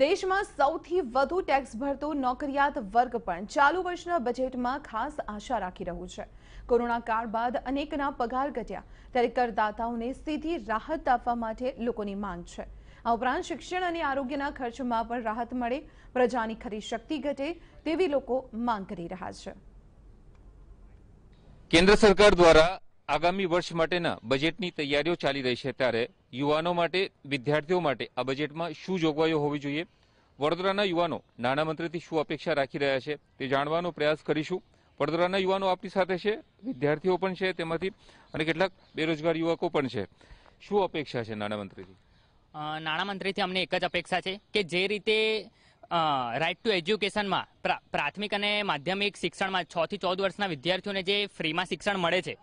દેશમાં સૌથી વધુ ટેક્સ ભરતો નોકરિયાત વર્ગ પણ ચાલુ વર્ષના બજેટમાં ખાસ આશા રાખી રહ્યું છે કોરોના કાળ બાદ અનેકના પગાર ઘટ્યા ત્યારે કરદાતાઓને સીધી રાહત આપવા માટે લોકોની માંગ છે આ ઉપરાંત શિક્ષણ અને આરોગ્યના ખર્ચમાં પણ રાહત મળે પ્રજાની ખરી શક્તિ ઘટે તેવી લોકો માંગ કરી રહ્યા છે કેન્દ્ર સરકાર દ્વારા આગામી વર્ષ માટેના બજેટની તૈયારીઓ ચાલી રહી છે ત્યારે યુવાનો માટે વિદ્યાર્થીઓ માટે આ બજેટમાં શું જોગવાઈઓ હોવી જોઈએ વડોદરાના યુવાનો નાણામંત્રીથી શું અપેક્ષા રાખી રહ્યા છે તે જાણવાનો પ્રયાસ કરીશું વડોદરાના યુવાનો આપણી સાથે છે વિદ્યાર્થીઓ પણ છે તેમાંથી અને કેટલાક બેરોજગાર યુવકો પણ છે શું અપેક્ષા છે નાણામંત્રીથી નાણામંત્રીથી અમને એક જ અપેક્ષા છે કે જે રીતે રાઇટ ટુ એજ્યુકેશનમાં પ્રાથમિક અને માધ્યમિક શિક્ષણમાં છ થી ચૌદ વર્ષના વિદ્યાર્થીઓને જે ફ્રીમાં શિક્ષણ મળે છે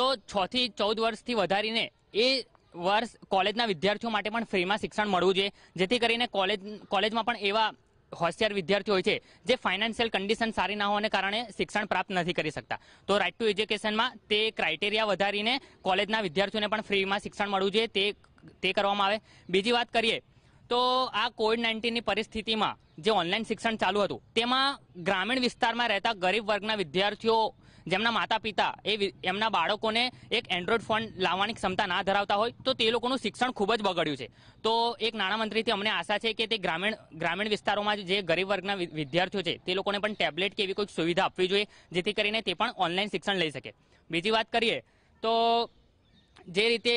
તો છ થી ચૌદ વર્ષથી વધારીને એ વર્ષ કોલેજના વિદ્યાર્થીઓ માટે પણ ફ્રીમાં શિક્ષણ મળવું જોઈએ જેથી કરીને કોલેજ કોલેજમાં પણ એવા હોશિયાર વિદ્યાર્થીઓ હોય છે જે ફાઇનાન્શિયલ કન્ડિશન સારી ના હોવાને કારણે શિક્ષણ પ્રાપ્ત નથી કરી શકતા તો રાઇટ ટુ એજ્યુકેશનમાં તે ક્રાઇટેરિયા વધારીને કોલેજના વિદ્યાર્થીઓને પણ ફ્રીમાં શિક્ષણ મળવું જોઈએ તે તે કરવામાં આવે બીજી વાત કરીએ તો આ કોવિડ નાઇન્ટીનની પરિસ્થિતિમાં જે ઓનલાઈન શિક્ષણ ચાલુ હતું તેમાં ગ્રામીણ વિસ્તારમાં રહેતા ગરીબ વર્ગના વિદ્યાર્થીઓ જેમના માતા પિતા એ એમના બાળકોને એક એન્ડ્રોઈડ ફોન લાવવાની ક્ષમતા ના ધરાવતા હોય તો તે લોકોનું શિક્ષણ ખૂબ જ બગડ્યું છે તો એક નાણામંત્રીથી અમને આશા છે કે તે ગ્રામીણ ગ્રામીણ વિસ્તારોમાં જે ગરીબ વર્ગના વિદ્યાર્થીઓ છે તે લોકોને પણ ટેબ્લેટ કે એવી કોઈક સુવિધા આપવી જોઈએ જેથી કરીને તે પણ ઓનલાઈન શિક્ષણ લઈ શકે બીજી વાત કરીએ તો જે રીતે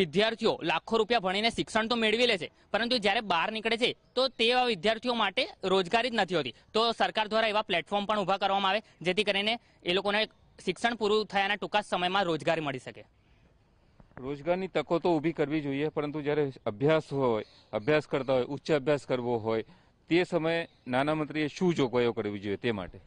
વિદ્યાર્થીઓ લાખો રૂપિયા ભણીને શિક્ષણ તો મેળવી લે છે પરંતુ જ્યારે બહાર નીકળે છે તો તેવા વિદ્યાર્થીઓ માટે રોજગારી જ નથી હોતી તો સરકાર દ્વારા એવા પ્લેટફોર્મ પણ ઊભા કરવામાં આવે જેથી કરીને એ લોકોને શિક્ષણ પૂરું થયાના ટૂંકા સમયમાં રોજગારી મળી શકે રોજગારની તકો તો ઊભી કરવી જોઈએ પરંતુ જ્યારે અભ્યાસ હોય અભ્યાસ કરતા હોય ઉચ્ચ અભ્યાસ કરવો હોય તે સમયે નાના મંત્રીએ શું જોગવાઈઓ કરવી જોઈએ તે માટે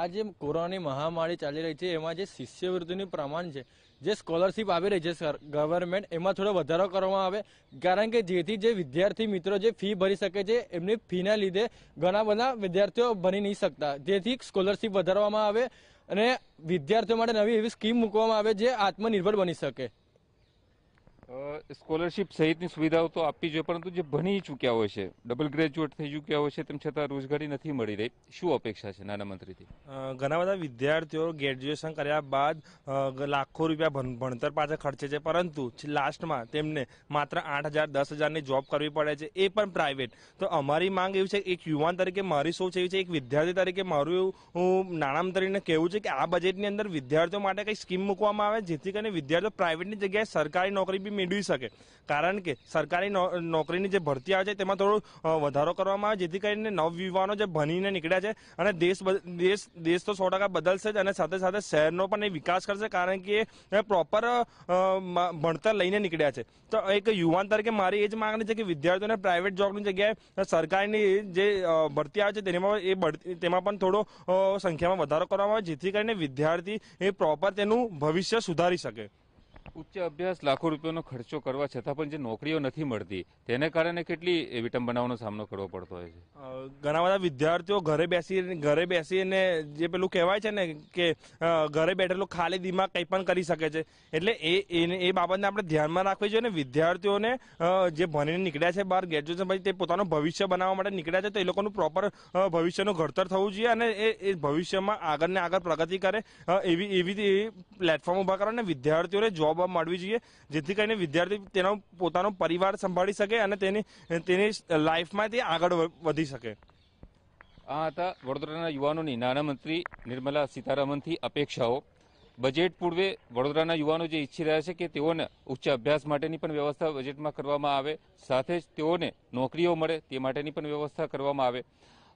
આ જે કોરોનાની મહામારી ચાલી રહી છે એમાં જે શિષ્યવૃત્તિનું પ્રમાણ છે જે સ્કોલરશીપ આવી રહી છે ગવર્મેન્ટ એમાં થોડો વધારો કરવામાં આવે કારણ કે જેથી જે વિદ્યાર્થી મિત્રો જે ફી ભરી શકે છે એમની ફીના લીધે ઘણા બધા વિદ્યાર્થીઓ ભરી નહીં શકતા જેથી સ્કોલરશીપ વધારવામાં આવે અને વિદ્યાર્થીઓ માટે નવી એવી સ્કીમ મૂકવામાં આવે જે આત્મનિર્ભર બની શકે સ્કોલરશિપ સહિતની સુવિધાઓ તો આપવી જોઈએ પરંતુ જે ભણી ચૂક્યા હોય છે ડબલ ગ્રેજ્યુએટ થઈ ચૂક્યા હોય છે તેમ છતાં રોજગારી નથી મળી રહી શું અપેક્ષા છે નાના મંત્રીથી ઘણા બધા વિદ્યાર્થીઓ ગ્રેજ્યુએશન કર્યા બાદ લાખો રૂપિયા ભણતર પાછળ ખર્ચે છે પરંતુ લાસ્ટમાં તેમને માત્ર આઠ હજાર દસ હજારની જોબ કરવી પડે છે એ પણ પ્રાઇવેટ તો અમારી માંગ એવી છે એક યુવાન તરીકે મારી સોચ એવી છે એક વિદ્યાર્થી તરીકે મારું એવું નાણામંત્રીને કહેવું છે કે આ બજેટની અંદર વિદ્યાર્થીઓ માટે કંઈ સ્કીમ મૂકવામાં આવે જેથી કરીને વિદ્યાર્થીઓ પ્રાઇવેટની જગ્યાએ સરકારી નોકરી બી નીડવી શકે કારણ કે સરકારી નોકરીની જે ભરતી આવે છે તેમાં થોડો વધારો કરવામાં આવે જેથી કરીને નવયુવાનો જે ભણીને નીકળ્યા છે અને દેશ દેશ દેશ તો સો ટકા બદલશે જ અને સાથે સાથે શહેરનો પણ એ વિકાસ કરશે કારણ કે એ પ્રોપર ભણતર લઈને નીકળ્યા છે તો એક યુવાન તરીકે મારી એ જ માગણી છે કે વિદ્યાર્થીઓને પ્રાઇવેટ જોબની જગ્યાએ સરકારની જે ભરતી આવે છે તેમાં એ તેમાં પણ થોડો સંખ્યામાં વધારો કરવામાં આવે જેથી કરીને વિદ્યાર્થી એ પ્રોપર તેનું ભવિષ્ય સુધારી શકે ઉચ્ચ અભ્યાસ લાખો રૂપિયાનો ખર્ચો કરવા છતાં પણ જે નોકરીઓ નથી મળતી તેને કારણે કેટલી વિટંબનાઓનો સામનો કરવો પડતો હોય છે ઘણા બધા વિદ્યાર્થીઓ ઘરે બેસી ઘરે બેસીને જે પેલું કહેવાય છે ને કે ઘરે બેઠેલો ખાલી દિમાગ કંઈ પણ કરી શકે છે એટલે એ એ બાબતને આપણે ધ્યાનમાં રાખવી જોઈએ ને વિદ્યાર્થીઓને જે ભણીને નીકળ્યા છે બહાર ગ્રેજ્યુએશન પછી તે પોતાનું ભવિષ્ય બનાવવા માટે નીકળ્યા છે તો એ લોકોનું પ્રોપર ભવિષ્યનું ઘડતર થવું જોઈએ અને એ ભવિષ્યમાં આગળ ને આગળ પ્રગતિ કરે એવી એવી પ્લેટફોર્મ ઉભા કરો ને વિદ્યાર્થીઓને જોબ આપવામાં મળવી જોઈએ જેથી કરીને વિદ્યાર્થી તેનો પોતાનો પરિવાર સંભાળી શકે અને તેની તેની લાઈફમાં તે આગળ વધી શકે આ હતા વડોદરાના યુવાનોની નાણામંત્રી નિર્મલા સીતારામનથી અપેક્ષાઓ બજેટ પૂર્વે વડોદરાના યુવાનો જે ઈચ્છી રહ્યા છે કે તેઓને ઉચ્ચ અભ્યાસ માટેની પણ વ્યવસ્થા બજેટમાં કરવામાં આવે સાથે જ તેઓને નોકરીઓ મળે તે માટેની પણ વ્યવસ્થા કરવામાં આવે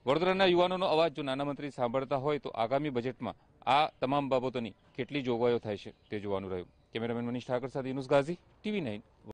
વડોદરાના યુવાનોનો અવાજ જો નાણામંત્રી સાંભળતા હોય તો આગામી બજેટમાં આ તમામ બાબતોની કેટલી જોગવાઈઓ થાય છે તે જોવાનું રહ્યું કેમેરામેન મનીષ ઠાકર સાથે યુનુસ ગાઝી ટીવી નાઇન